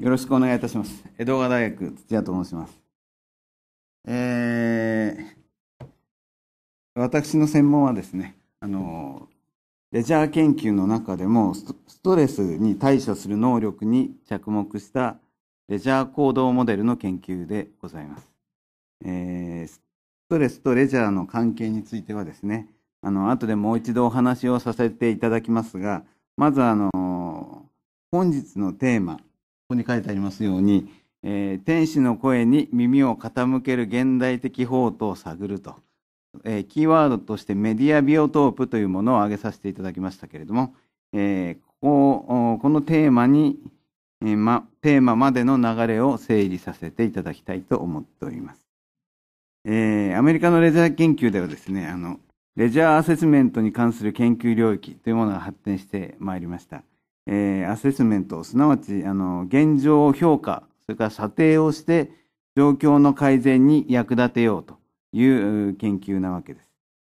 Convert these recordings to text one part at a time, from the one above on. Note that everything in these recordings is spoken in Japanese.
よろしくお願いいたします。江戸川大学、土屋と申します。えー、私の専門はですね、あの、レジャー研究の中でも、ストレスに対処する能力に着目したレジャー行動モデルの研究でございます。えー、ストレスとレジャーの関係についてはですね、あの、後でもう一度お話をさせていただきますが、まずあの、本日のテーマ、ここに書いてありますように、えー、天使の声に耳を傾ける現代的法とを探ると、えー、キーワードとしてメディアビオトープというものを挙げさせていただきましたけれども、えー、こここのテーマに、えーま、テーマまでの流れを整理させていただきたいと思っております。えー、アメリカのレジャー研究ではですねあの、レジャーアセスメントに関する研究領域というものが発展してまいりました。えー、アセスメント、すなわちあの現状を評価、それから査定をして、状況の改善に役立てようという研究なわけです。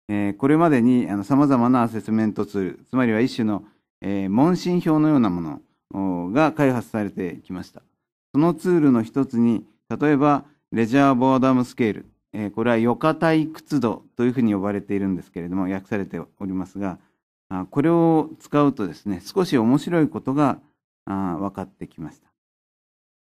えー、これまでにさまざまなアセスメントツール、つまりは一種の、えー、問診票のようなものが開発されてきました。そのツールの一つに、例えば、レジャーボーダムスケール、えー、これは余暇退屈度というふうに呼ばれているんですけれども、訳されておりますが、これを使うとですね、少し面白いことが分かってきました。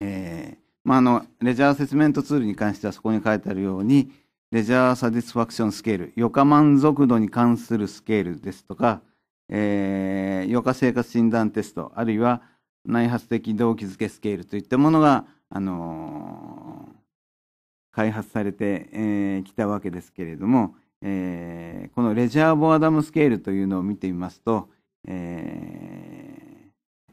えー、まあ、の、レジャーアセスメントツールに関してはそこに書いてあるように、レジャーサディスファクションスケール、余暇満足度に関するスケールですとか、えー、余暇生活診断テスト、あるいは内発的動機づけスケールといったものが、あのー、開発されてき、えー、たわけですけれども、えー、このレジャーボアダムスケールというのを見てみますと、えー、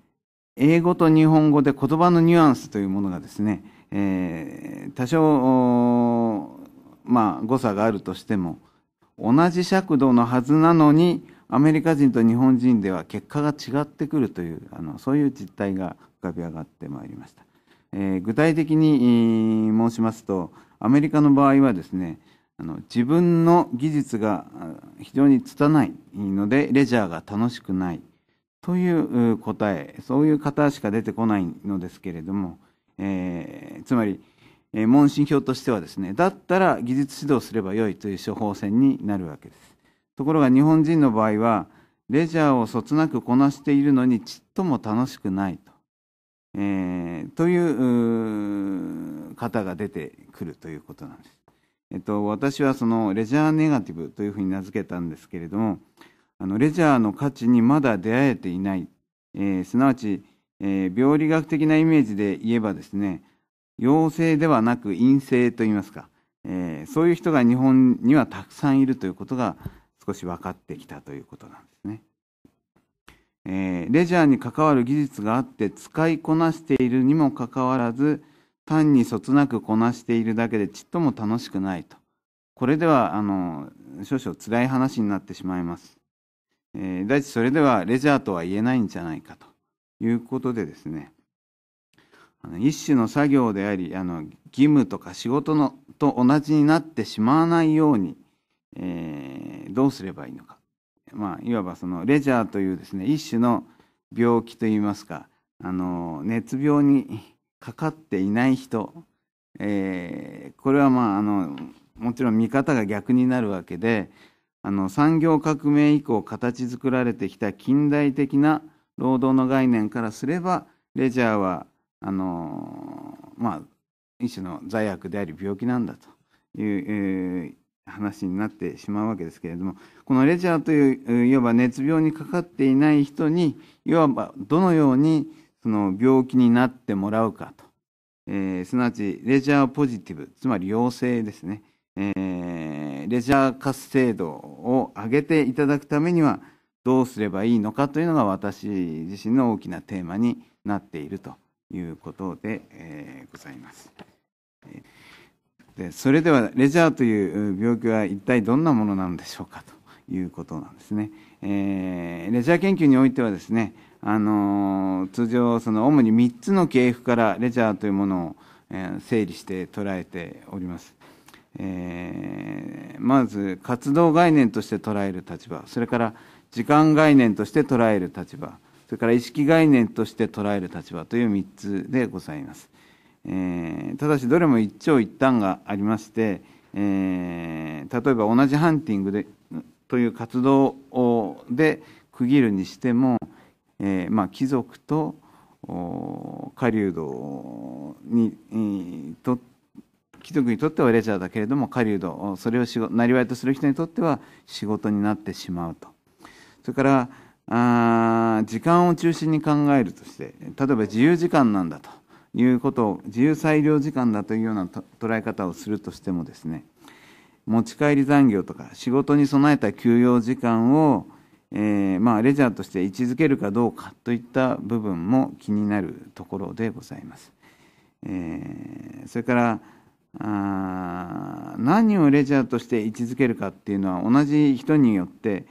英語と日本語で言葉のニュアンスというものがですね、えー、多少、まあ、誤差があるとしても、同じ尺度のはずなのに、アメリカ人と日本人では結果が違ってくるという、あのそういう実態が浮かび上がってまいりました。えー、具体的に、申しますと、アメリカの場合はですね、あの自分の技術が非常に拙いのでレジャーが楽しくないという答えそういう方しか出てこないのですけれども、えー、つまり、えー、問診票としてはですねだったら技術指導すればよいという処方箋になるわけですところが日本人の場合はレジャーをそつなくこなしているのにちっとも楽しくないと、えー、という方が出てくるということなんですえっと、私はそのレジャーネガティブというふうに名付けたんですけれども、あのレジャーの価値にまだ出会えていない、えー、すなわち、えー、病理学的なイメージで言えばですね、陽性ではなく陰性といいますか、えー、そういう人が日本にはたくさんいるということが少し分かってきたということなんですね。えレジャーに関わる技術があって使いこなしているにもかかわらず、単にそつなくこなしているだけでちっとも楽しくないと。これでは、あの、少々辛い話になってしまいます。えー、第一、それではレジャーとは言えないんじゃないかということでですね、あの一種の作業であり、あの義務とか仕事のと同じになってしまわないように、えー、どうすればいいのか。まあ、いわばそのレジャーというですね、一種の病気といいますか、あの熱病にかかっていない人、えー、これはまああのもちろん見方が逆になるわけであの産業革命以降形作られてきた近代的な労働の概念からすればレジャーはあのまあ一種の罪悪であり病気なんだという、えー、話になってしまうわけですけれどもこのレジャーといういわば熱病にかかっていない人にいわばどのようにその病気になってもらうかと、えー、すなわちレジャーポジティブつまり陽性ですね、えー、レジャー活性度を上げていただくためにはどうすればいいのかというのが私自身の大きなテーマになっているということで、えー、ございます。でそれではレジャーという病気は一体どんなものなのでしょうかということなんですね。えー、レジャー研究においてはですねあの通常その主に3つの系譜からレジャーというものを、え整理して捉えております。えー、まず活動概念として捉える立場それから時間概念として捉える立場それから意識概念として捉える立場という3つでございます、えー、ただしどれも一長一短がありまして、えー、例えば同じハンティングでという活動で区切るにしてもえーまあ、貴族と狩人に、えと貴族にとってはレジャーだけれども狩人それをなりわいとする人にとっては仕事になってしまうとそれからあ時間を中心に考えるとして例えば自由時間なんだということを自由裁量時間だというような捉え方をするとしてもですね持ち帰り残業とか仕事に備えた休養時間をえー、まあ、レジャーとして位置づけるかどうかといった部分も気になるところでございます。えー、それからあ何をレジャーとして位置づけるかっていうのは同じ人によって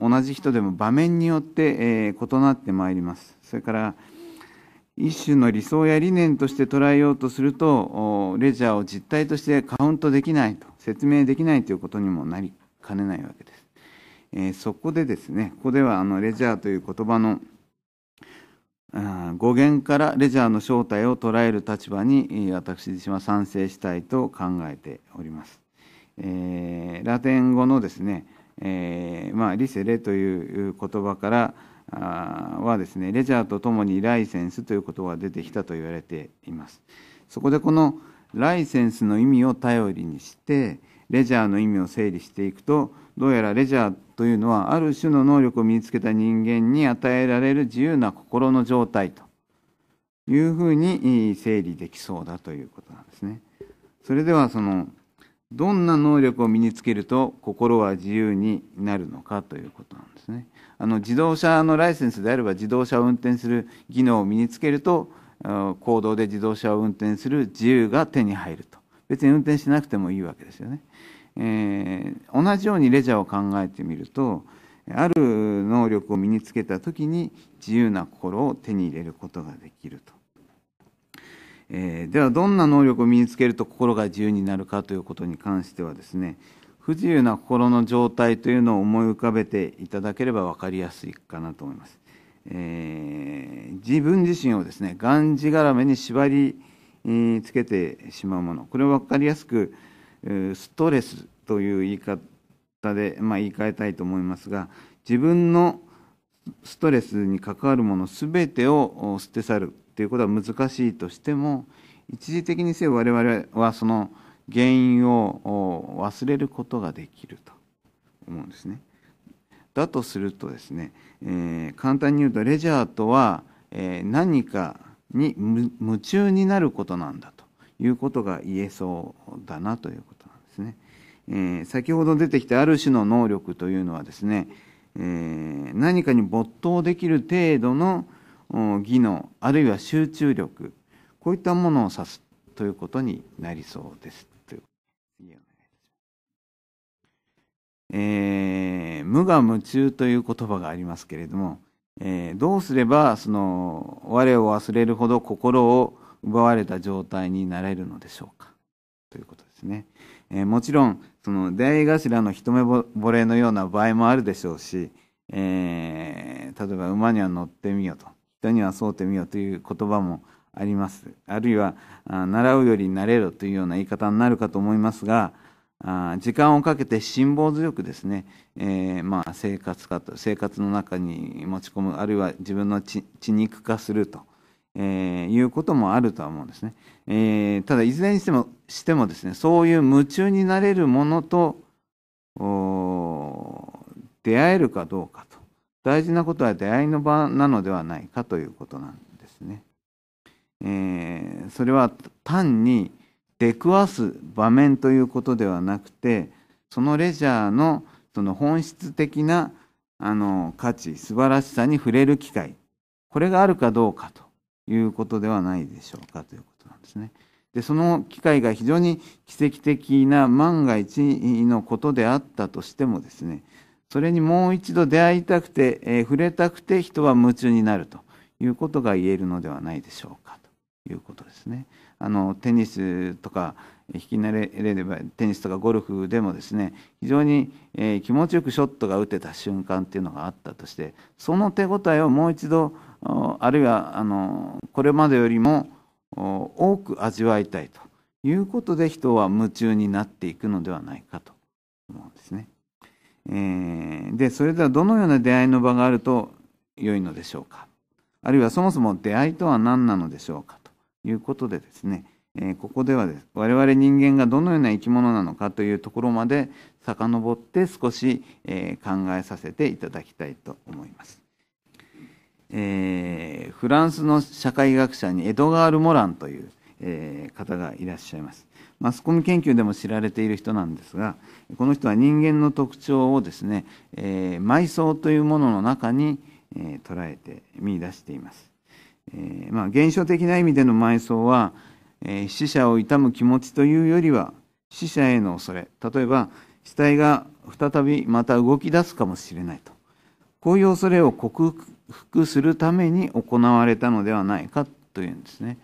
同じ人でも場面によって、えー、異なってまいります。それから一種の理想や理念として捉えようとするとレジャーを実態としてカウントできないと説明できないということにもなりかねないわけです。えー、そこでですね、ここではあのレジャーという言葉の語源からレジャーの正体を捉える立場に私自身は賛成したいと考えております。えー、ラテン語のですね、えー、まあ、リセレという言葉からはですねレジャーとともにライセンスという言葉が出てきたと言われています。そこでこのライセンスの意味を頼りにしてレジャーの意味を整理していくとどうやらレジャーというのはある種の能力を身につけた人間に与えられる自由な心の状態というふうに整理できそうだということなんですね。それではそのどんな能力を身につけると心は自由になるのかということなんですね。あの自動車のライセンスであれば自動車を運転する技能を身につけると行動で自動車を運転する自由が手に入ると別に運転しなくてもいいわけですよね。えー、同じようにレジャーを考えてみるとある能力を身につけた時に自由な心を手に入れることができると、えー、ではどんな能力を身につけると心が自由になるかということに関してはですね不自由な心の状態というのを思い浮かべていただければ分かりやすいかなと思います、えー、自分自身をですねがんじがらめに縛りつけてしまうものこれを分かりやすくストレスという言い方で、まあ、言い換えたいと思いますが自分のストレスに関わるもの全てを捨て去るということは難しいとしても一時的にせよ我々はその原因を忘れることができると思うんですね。だとするとですね、えー、簡単に言うとレジャーとは、えー、何かに夢中になることなんだということが言えそうだなということなんですね。えー、先ほど出てきたある種の能力というのはですね、えー、何かに没頭できる程度の技能あるいは集中力こういったものを指すということになりそうです。えー、無我夢中という言葉がありますけれども、えー、どうすればその我を忘れるほど心を奪われた状態になれるのでしょうかということですね。えー、もちろん、その出会い頭の一目ぼれのような場合もあるでしょうし、えー、例えば馬には乗ってみよと、人にはそうてみよという言葉もあります。あるいは、あ習うより慣れろというような言い方になるかと思いますが、あ時間をかけて辛抱強くですね、えー、まあ、生活化と、生活の中に持ち込む、あるいは自分の血肉化するとえー、いうこともあるとは思うんですね。えー、ただ、いずれにしてもしてもですね、そういう夢中になれるものと出会えるかどうかと。大事なことは出会いの場なのではないかということなんですね。えー、それは単に出くわす場面ということではなくて、そのレジャーのその本質的なあの価値、素晴らしさに触れる機会、これがあるかどうかと。いうことではないでしょうかということなんですね。でその機会が非常に奇跡的な万が一のことであったとしてもですねそれにもう一度出会いたくて、えー、触れたくて人は夢中になるということが言えるのではないでしょうかということですね。あのテニスとか、引き慣れればテニスとかゴルフでもですね非常に、えー、気持ちよくショットが打てた瞬間っていうのがあったとしてその手応えをもう一度あるいはあのこれまでよりも多く味わいたいということで人は夢中になっていくのではないかと思うんですね。えー、でそれではどのような出会いの場があると良いのでしょうかあるいはそもそも出会いとは何なのでしょうかということでですねえここではです我々人間がどのような生き物なのかというところまで遡って少し、え考えさせていただきたいと思います、えー、フランスの社会学者にエドガール・モランという、え方がいらっしゃいますマスコミ研究でも知られている人なんですがこの人は人間の特徴をですね、えー、埋葬というものの中に、え捉えて見いだしています、えー、まあ、現象的な意味での埋葬はえー、死者を悼む気持ちというよりは死者への恐れ例えば死体が再びまた動き出すかもしれないとこういう恐れを克服するために行われたのではないかというんですね、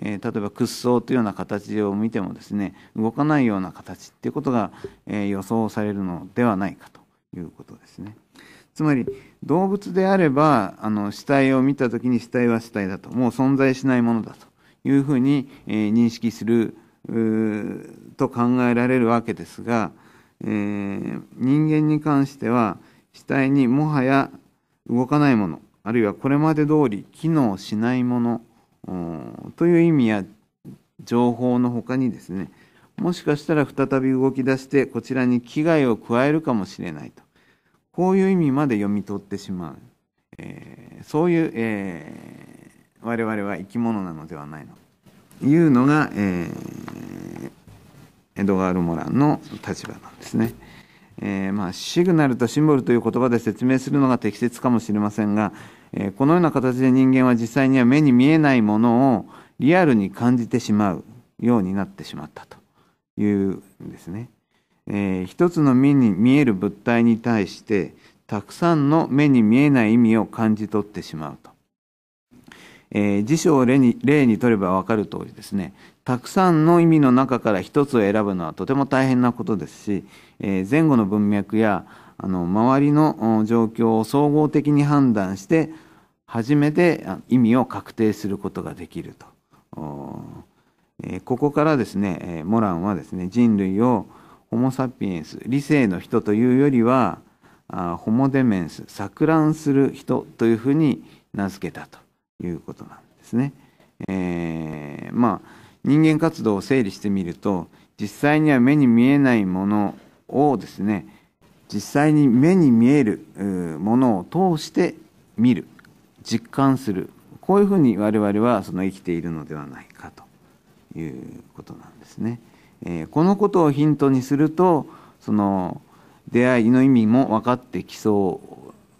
えー、例えば屈葬というような形を見てもですね動かないような形っていうことが、えー、予想されるのではないかということですねつまり動物であればあの死体を見た時に死体は死体だともう存在しないものだというふうに認識すると考えられるわけですが、えー、人間に関しては死体にもはや動かないものあるいはこれまで通り機能しないものという意味や情報の他にですねもしかしたら再び動き出してこちらに危害を加えるかもしれないとこういう意味まで読み取ってしまう、えー、そういう、えー我々は生き物なのではないのというのが、えー、エドガール・モランの立場なんですね。えー、まあ、シグナルとシンボルという言葉で説明するのが適切かもしれませんが、えー、このような形で人間は実際には目に見えないものをリアルに感じてしまうようになってしまったというんですね。えー、一つの目に見える物体に対してたくさんの目に見えない意味を感じ取ってしまうと。えー、辞書を例に例にとれば分かる通りですねたくさんの意味の中から一つを選ぶのはとても大変なことですし、えー、前後の文脈やあの周りの状況を総合的に判断して初めて意味を確定することができると、えー、ここからですね、えモランはですね人類をホモ・サピエンス理性の人というよりはあホモ・デメンス錯乱する人というふうに名付けたと。いうことなんですね。えー、まあ人間活動を整理してみると実際には目に見えないものをですね実際に目に見えるものを通して見る実感するこういうふうに我々はその生きているのではないかということなんですね。えー、このことをヒントにするとその出会いの意味も分かってきそ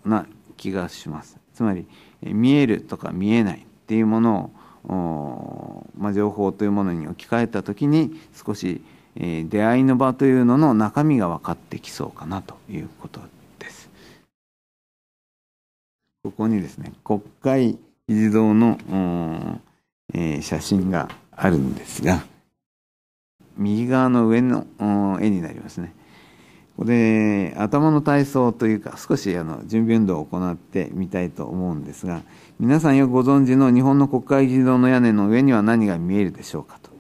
うな気がします。つまり見えるとか見えないっていうものを、まあ、情報というものに置き換えた時に少し、え出会いの場というのの中身が分かってきそうかなということです。ここにですね国会議事堂の、えー、写真があるんですが右側の上の絵になりますね。これ頭の体操というか少しあの準備運動を行ってみたいと思うんですが皆さんよくご存知の日本の国会議事堂の屋根の上には何が見えるでしょうかと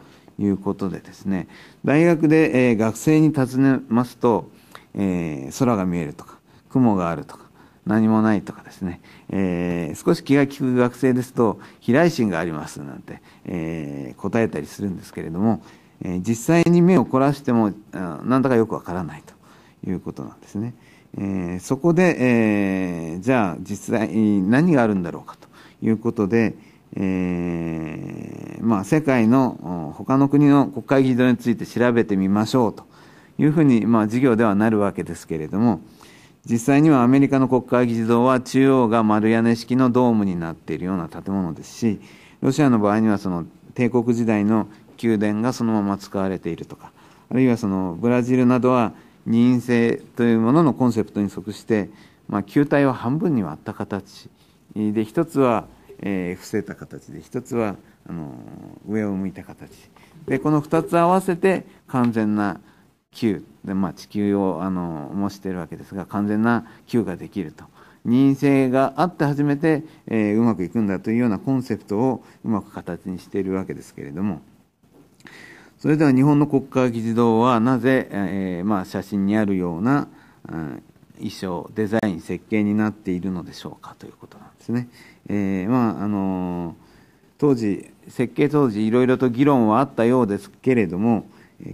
いうことでですね大学で、えー、学生に尋ねますと、えー、空が見えるとか雲があるとか何もないとかですね、えー、少し気が利く学生ですと飛来心がありますなんて、え答えたりするんですけれども、え実際に目を凝らしても何だかよくわからないと。いうことなんですね。えー、そこで、えー、じゃあ実際に何があるんだろうかということで、えー、まあ、世界の他の国の国会議事堂について調べてみましょうというふうに、まあ、授業ではなるわけですけれども実際にはアメリカの国会議事堂は中央が丸屋根式のドームになっているような建物ですしロシアの場合にはその帝国時代の宮殿がそのまま使われているとかあるいはそのブラジルなどは任意性というもののコンセプトに即して、まあ、球体を半分に割った形で一つは、えー、伏せた形で一つはあの上を向いた形でこの2つ合わせて完全な球で、まあ、地球をあの模しているわけですが完全な球ができると任性があって初めて、えー、うまくいくんだというようなコンセプトをうまく形にしているわけですけれども。それでは日本の国会議事堂はなぜ、えー、まあ、写真にあるような、うん、衣装デザイン設計になっているのでしょうかということなんですね。えー、まああのー、当時設計当時いろいろと議論はあったようですけれども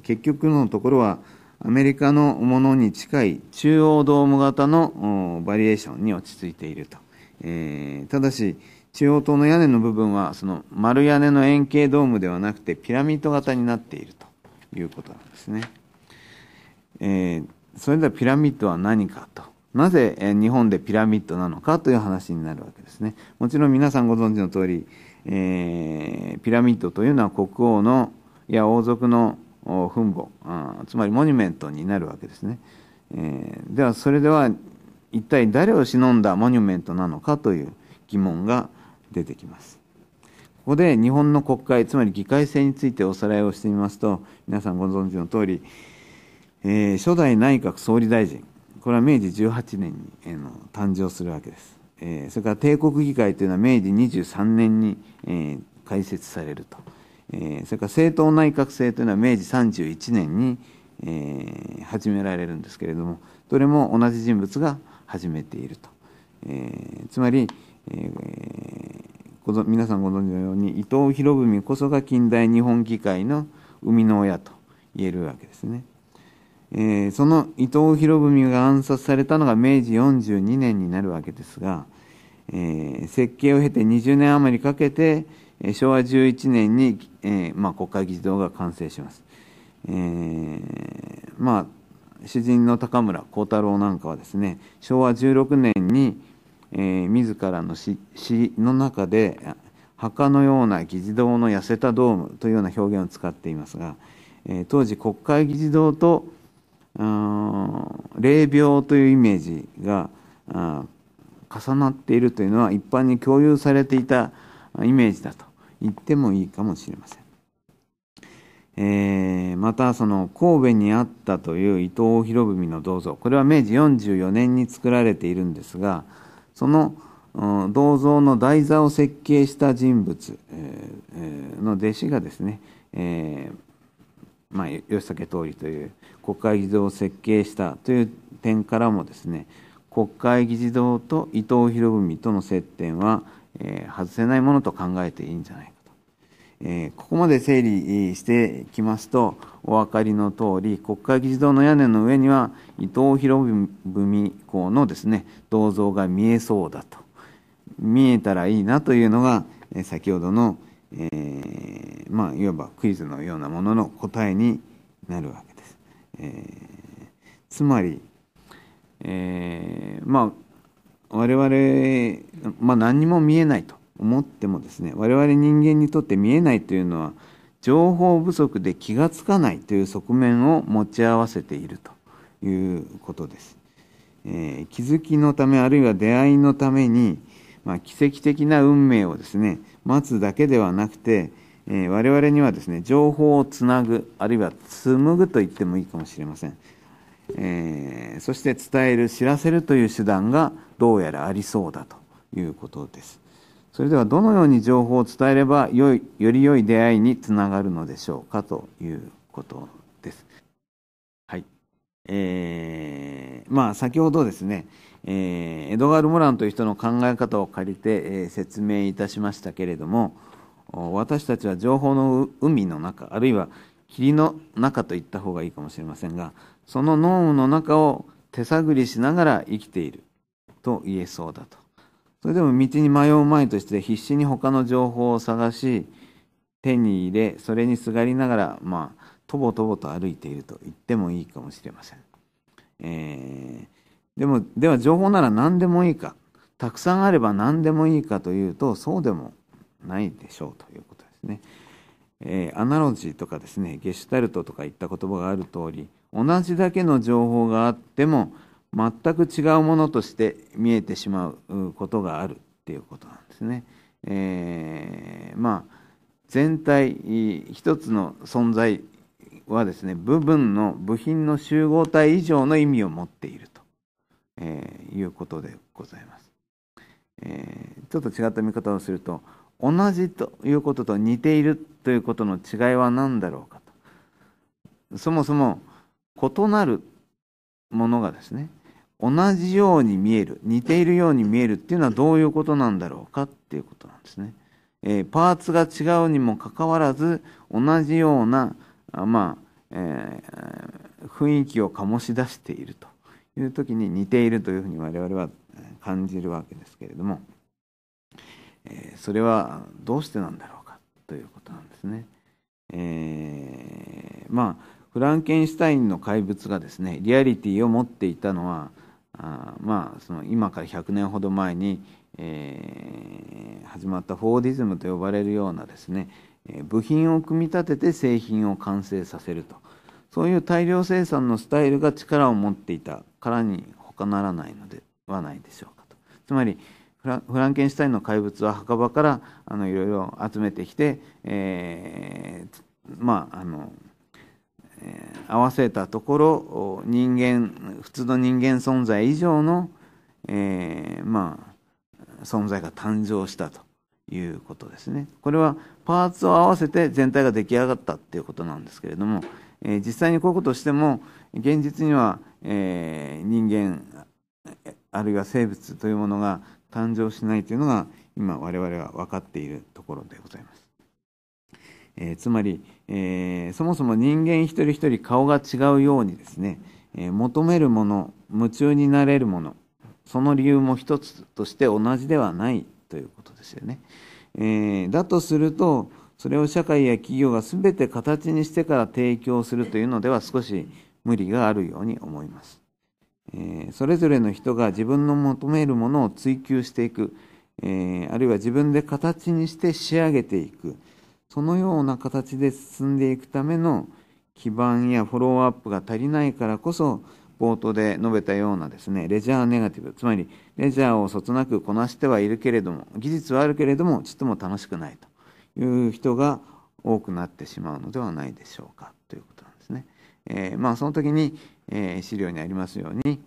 結局のところはアメリカのものに近い中央ドーム型のバリエーションに落ち着いていると。えー、ただし、中央棟の屋根の部分はその丸屋根の円形ドームではなくてピラミッド型になっているということなんですね。えー、それではピラミッドは何かと。なぜ日本でピラミッドなのかという話になるわけですね。もちろん皆さんご存知の通り、えー、ピラミッドというのは国王のや王族の墳墓あつまりモニュメントになるわけですね、えー、ではそれでは一体誰を忍んだモニュメントなのかという疑問が出てきます。ここで日本の国会、つまり議会制についておさらいをしてみますと、皆さんご存知の通り、えー、初代内閣総理大臣、これは明治18年に、えー、の誕生するわけです。えー、それから帝国議会というのは明治23年に、えー、開設されると、えー、それから政党内閣制というのは明治31年に、えー、始められるんですけれども、どれも同じ人物が始めていると。えー、つまり、えー、皆さんご存知のように伊藤博文こそが近代日本議会の生みの親と言えるわけですね、えー、その伊藤博文が暗殺されたのが明治42年になるわけですが、えー、設計を経て20年余りかけて昭和11年に、えーまあ、国会議事堂が完成します、えー、まあ詩人の高村光太郎なんかはですね昭和16年にえー、自らの詩の中で墓のような議事堂の痩せたドームというような表現を使っていますが、えー、当時国会議事堂と霊廟というイメージが重なっているというのは一般に共有されていたイメージだと言ってもいいかもしれません。えー、またその神戸にあったという伊藤博文の銅像これは明治44年に作られているんですが、その銅像の台座を設計した人物の弟子がですね、えー、まあ、吉武通りという国会議事堂を設計したという点からもですね国会議事堂と伊藤博文との接点は、えー、外せないものと考えていいんじゃないか。えここまで整理してきますとお分かりの通り国会議事堂の屋根の上には伊藤博文公のですね銅像が見えそうだと見えたらいいなというのが先ほどの、えー、まあいわばクイズのようなものの答えになるわけです。えー、つまり、えー、まあ我々、まあ、何にも見えないと思ってもですね我々人間にとって見えないというのは情報不足で気がつかないという側面を持ち合わせているということです。えー、気づきのためあるいは出会いのために、まあ、奇跡的な運命をですね待つだけではなくて、えー、我々にはですね情報をつなぐあるいは紡ぐと言ってもいいかもしれません、えー、そして伝える知らせるという手段がどうやらありそうだということですそれではどのように情報を伝えればよいより良い出会いにつながるのでしょうかということです。はいえーまあ、先ほどですね、えー、エドガール・モランという人の考え方を借りて、えー、説明いたしましたけれども私たちは情報の海の中あるいは霧の中といった方がいいかもしれませんがその脳の中を手探りしながら生きていると言えそうだとそれでも道に迷う前として必死に他の情報を探し手に入れそれにすがりながらまあとぼとぼと歩いていると言ってもいいかもしれません、えー、でもでは情報なら何でもいいかたくさんあれば何でもいいかというとそうでもないでしょうということですね、えー、アナロジーとかですねゲシュタルトとか言った言葉がある通り同じだけの情報があっても全く違うものとして見えてしまうことがあるっていうことなんですね。えー、まあ全体一つの存在はですね部分の部品の集合体以上の意味を持っていると、えー、いうことでございます、えー、ちょっと違った見方をすると同じということと似ているということの違いは何だろうかとそもそも異なるものがですね同じように見える似ているように見えるっていうのはどういうことなんだろうかっていうことなんですね。えー、パーツが違うにもかかわらず同じようなあまあ、えー、雰囲気を醸し出しているという時に似ているというふうに我々は感じるわけですけれども、えー、それはどうしてなんだろうかということなんですね。えまあフランケンシュタインの怪物がですねリアリティを持っていたのはあまあその今から100年ほど前に、えー、始まったフォーディズムと呼ばれるようなですね部品を組み立てて製品を完成させるとそういう大量生産のスタイルが力を持っていたからに他ならないのではないでしょうかとつまりフランケンシュタインの怪物は墓場からあのいろいろ集めてきて、えー、まああのえ合わせたところ人間普通の人間存在以上の、えー、まあ存在が誕生したということですね。これはパーツを合わせて全体が出来上がったっていうことなんですけれども、えー、実際にこういうことをしても現実には、えー、人間あるいは生物というものが誕生しないというのが今我々は分かっているところでございます。えー、つまり、えー、そもそも人間一人一人顔が違うようにですね、えー、求めるもの夢中になれるものその理由も一つとして同じではないということですよね、えー、だとするとそれを社会や企業が全て形にしてから提供するというのでは少し無理があるように思います、えそれぞれの人が自分の求めるものを追求していく、えあるいは自分で形にして仕上げていくそのような形で進んでいくための基盤やフォローアップが足りないからこそ冒頭で述べたようなですねレジャーネガティブつまりレジャーをそつなくこなしてはいるけれども技術はあるけれどもちっとも楽しくないという人が多くなってしまうのではないでしょうかということなんですね。えー、まあその時に、えー、資料にありますように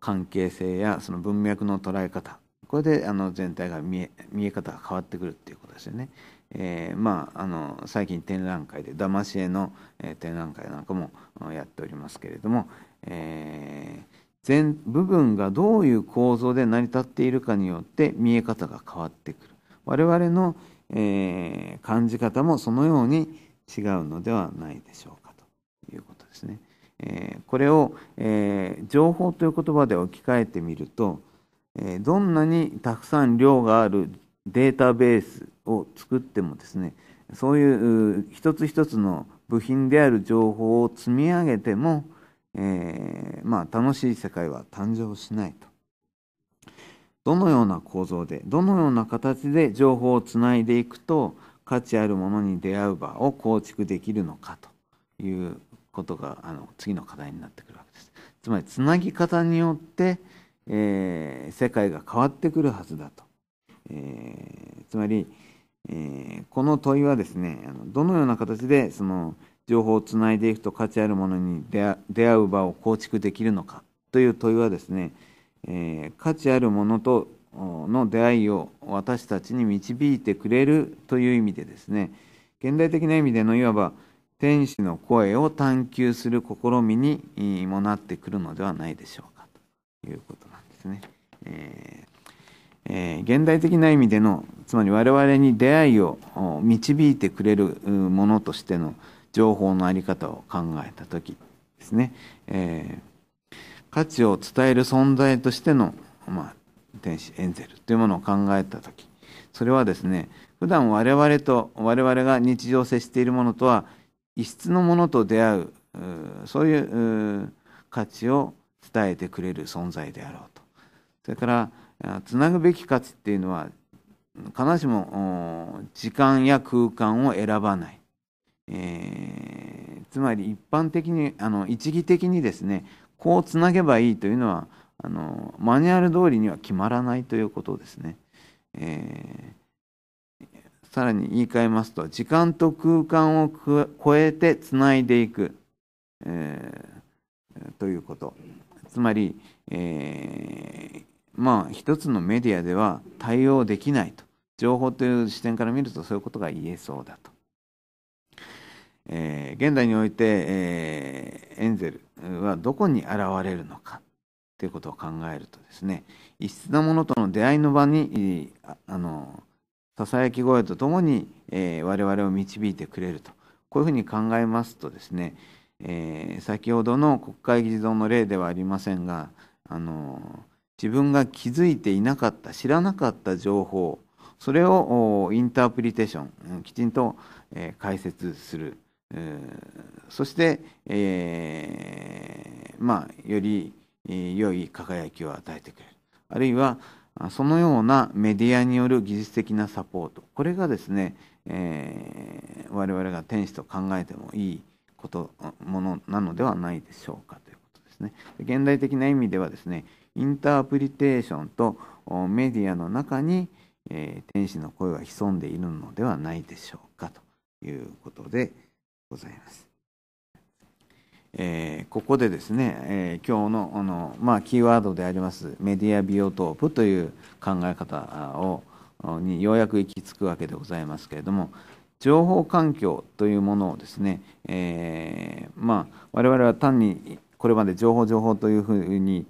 関係性やその文脈の捉え方これであの全体が見え見え方が変わってくるっていうことですよね。えー、まああの最近展覧会で騙し絵の、え展覧会なんかもやっておりますけれども、え全部分がどういう構造で成り立っているかによって見え方が変わってくる我々の、え感じ方もそのように違うのではないでしょうかということですね。えこれを、え情報という言葉で置き換えてみると、えどんなにたくさん量があるデータベースを作ってもですねそういう一つ一つの部品である情報を積み上げても、えー、まあ、楽しい世界は誕生しないと。どのような構造でどのような形で情報をつないでいくと価値あるものに出会う場を構築できるのかということがあの次の課題になってくるわけです。つまりつなぎ方によって、えー、世界が変わってくるはずだと。えー、つまり、えー、この問いはですねどのような形でその情報をつないでいくと価値あるものに出会う場を構築できるのかという問いはですね、えー、価値あるものとの出会いを私たちに導いてくれるという意味でですね現代的な意味でのいわば天使の声を探求する試みにもなってくるのではないでしょうかということなんですね。えーえー、現代的な意味でのつまり我々に出会いを導いてくれるものとしての情報の在り方を考えた時ですね、えー、価値を伝える存在としての、まあ、天使エンゼルというものを考えた時それはですね普段我々と我々が日常接しているものとは異質のものと出会うそういう価値を伝えてくれる存在であろうと。それからつなぐべき価値っていうのは必ずしも時間や空間を選ばない、えー、つまり一般的にあの一義的にですねこうつなげばいいというのはあのマニュアル通りには決まらないということですね、えー、さらに言い換えますと時間と空間を超えてつないでいく、えー、ということつまり、えーまあ一つのメディアでは対応できないと情報という視点から見るとそういうことが言えそうだと。えー、現代において、えー、エンゼルはどこに現れるのかということを考えるとですね異質なものとの出会いの場にあのささやき声とともに、えー、我々を導いてくれるとこういうふうに考えますとですね、えー、先ほどの国会議事堂の例ではありませんがあのー自分が気づいていなかった知らなかった情報それをインタープリテーションきちんと解説するそして、えー、まあ、より良い輝きを与えてくれるあるいはそのようなメディアによる技術的なサポートこれがですね、えー、我々が天使と考えてもいいことものなのではないでしょうかということですね。現代的な意味ではですねインタープリテーションとメディアの中に、えー、天使の声は潜んでいるのではないでしょうかということでございます。えー、ここでですね、えー、今日のあの、まあ、キーワードでありますメディアビオトープという考え方をにようやく行き着くわけでございますけれども情報環境というものをですね、えー、まあ、我々は単にこれまで情報情報というふうに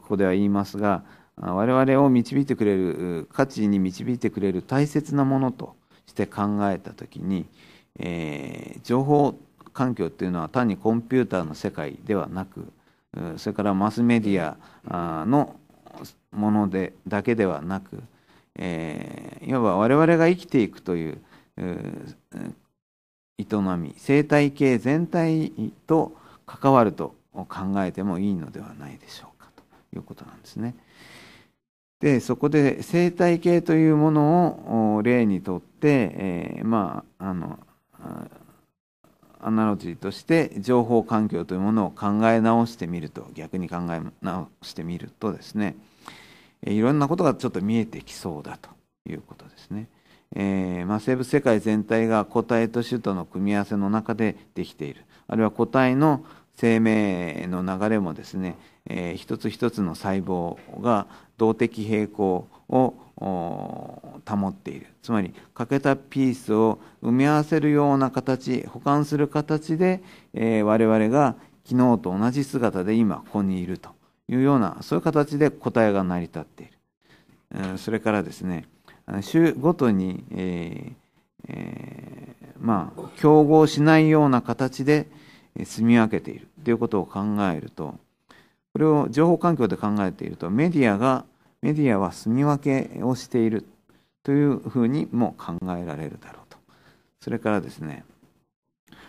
ここでは言いますが我々を導いてくれる価値に導いてくれる大切なものとして考えた時に、えー、情報環境っていうのは単にコンピューターの世界ではなくそれからマスメディアのものでだけではなく、えー、いわば我々が生きていくという営み生態系全体と関わると考えてもいいのではないでしょうか。いうことなんですね。でそこで生態系というものを例にとって、えー、まああのアナロジーとして情報環境というものを考え直してみると逆に考え直してみるとですねいろんなことがちょっと見えてきそうだということですね。えーまあ、生物世界全体が個体と種との組み合わせの中でできているあるいは個体の生命の流れもですねえー、一つ一つの細胞が動的平衡を保っているつまり欠けたピースを埋め合わせるような形保管する形で、えー、我々が昨日と同じ姿で今ここにいるというようなそういう形で答えが成り立っている、えー、それからですね週ごとに、えーえー、まあ競合しないような形で住み分けているということを考えるとこれを情報環境で考えていると、メディアが、メディアは住み分けをしているというふうにも考えられるだろうと。それからですね、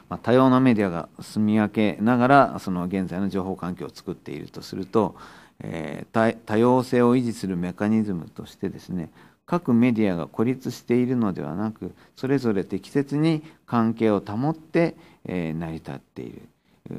まあ、多様なメディアが住み分けながら、その現在の情報環境を作っているとすると、えー、多様性を維持するメカニズムとしてですね、各メディアが孤立しているのではなく、それぞれ適切に関係を保って、えー、成り立っている。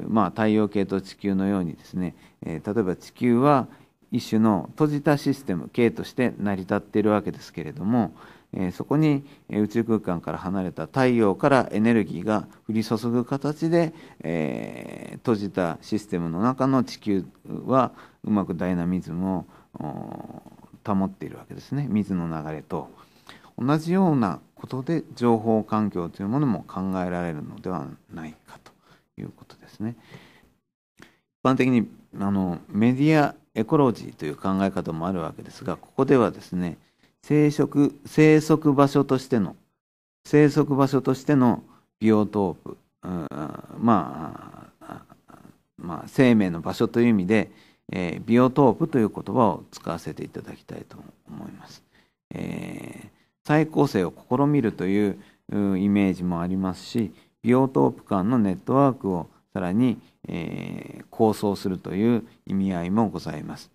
まあ、太陽系と地球のようにですね、えー、例えば地球は一種の閉じたシステム系として成り立っているわけですけれども、えー、そこに宇宙空間から離れた太陽からエネルギーが降り注ぐ形で、えー、閉じたシステムの中の地球はうまくダイナミズムを保っているわけですね水の流れと同じようなことで情報環境というものも考えられるのではないかと。いうことですね。一般的にあのメディアエコロジーという考え方もあるわけですがここではですね生殖生息場所としての生息場所としてのビオトープ、うまあ、まあ、生命の場所という意味で、えー、ビオトープという言葉を使わせていただきたいと思います。えー、再構成を試みるというイメージもありますし、ビトープ間のネットワークをさらに、えー、構想するという意味合いもございます、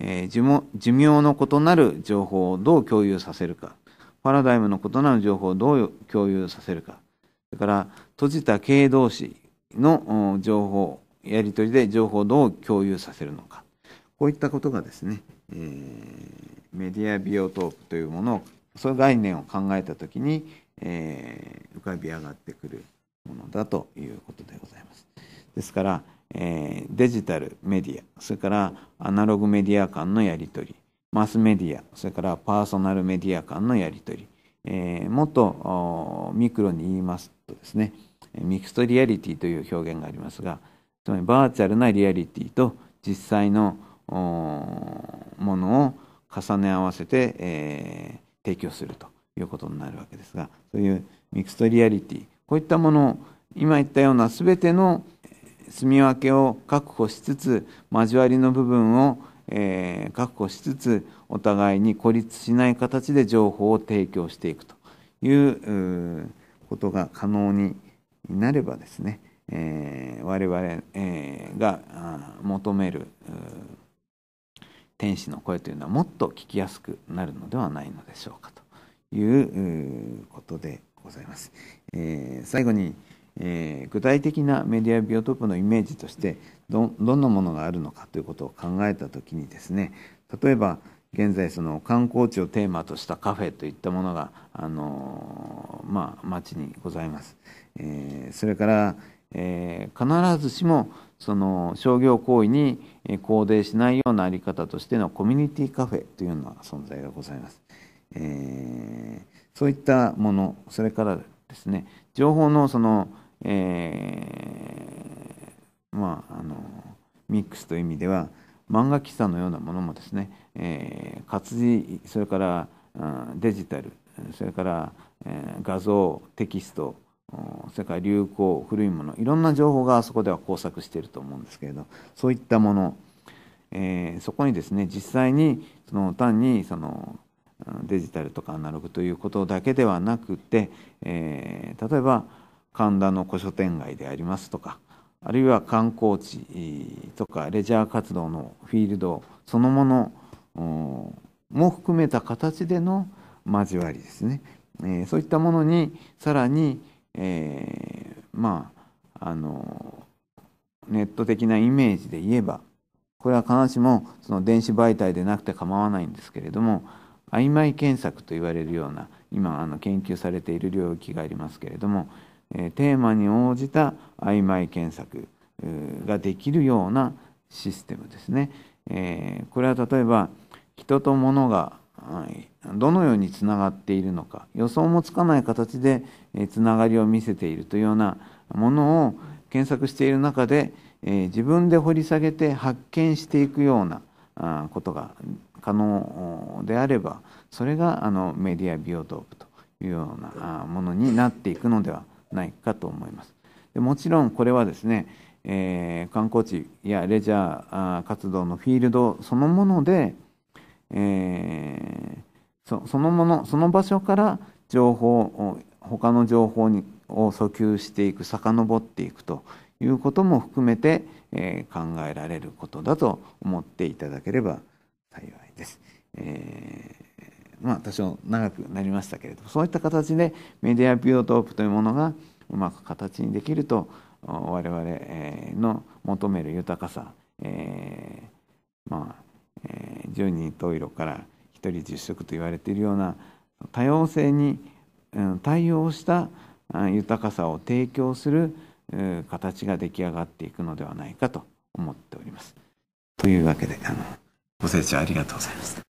えー、寿命の異なる情報をどう共有させるかパラダイムの異なる情報をどう共有させるかそれから閉じた経営同士の情報やり取りで情報をどう共有させるのかこういったことがですね、えー、メディアビオトープというものをそういう概念を考えた時に、えー、浮かび上がってくるものだということでございます。ですから、えー、デジタルメディア、それからアナログメディア間のやり取り、マスメディア、それからパーソナルメディア間のやり取り、えー、もっとミクロに言いますとですね、ミクストリアリティという表現がありますが、つまりバーチャルなリアリティと実際のものを重ね合わせて、えー、提供するということになるわけですが、そういうミクストリアリティ、こういったものを今言ったような全ての住み分けを確保しつつ交わりの部分を、えー、確保しつつお互いに孤立しない形で情報を提供していくということが可能になればですね、えー、我々、えー、が求める天使の声というのはもっと聞きやすくなるのではないのでしょうかということでございます。えー、最後に、えー、具体的なメディアビオトープのイメージとしてどどんなものがあるのかということを考えた時にですね例えば現在その観光地をテーマとしたカフェといったものが、あのー、まあ、町にございます。えー、それから、えー、必ずしもその商業行為に肯定しないようなあり方としてのコミュニティカフェというような存在がございます。えー、そういったものそれからですね情報のその、えー、まああのミックスという意味では漫画喫茶のようなものもですね、えー、活字それからデジタルそれから、えー、画像テキストそれから流行古いものいろんな情報があそこでは交錯していると思うんですけれどそういったもの、えー、そこにですね実際にその単にそのデジタルとかアナログということだけではなくて、えー、例えば神田の古書店街でありますとかあるいは観光地とかレジャー活動のフィールドそのものも含めた形での交わりですね、えー、そういったものにさらに、えー、まああのネット的なイメージで言えばこれは必ずしもその電子媒体でなくて構わないんですけれども曖昧検索と言われるような今あの研究されている領域がありますけれども、えテーマに応じた曖昧検索ができるようなシステムですね。えこれは例えば人と物がどのようにつながっているのか予想もつかない形でつながりを見せているというようなものを検索している中で自分で掘り下げて発見していくようなことが可能であればそれがあのメディアビオトープというようなものになっていくのではないかと思います。でもちろんこれはですね、えー、観光地やレジャー活動のフィールドそのもので、えー、そそのものその場所から情報を他の情報にを訴求していく遡っていくということも含めて、えー、考えられることだと思っていただければ幸いです。えー、まあ、多少長くなりましたけれどもそういった形でメディアビオトープというものがうまく形にできると我々の求める豊かさ、えー、まあ、えー、10人十色から1人10色と言われているような多様性に対応した豊かさを提供する形が出来上がっていくのではないかと思っております。というわけであのご清聴ありがとうございました。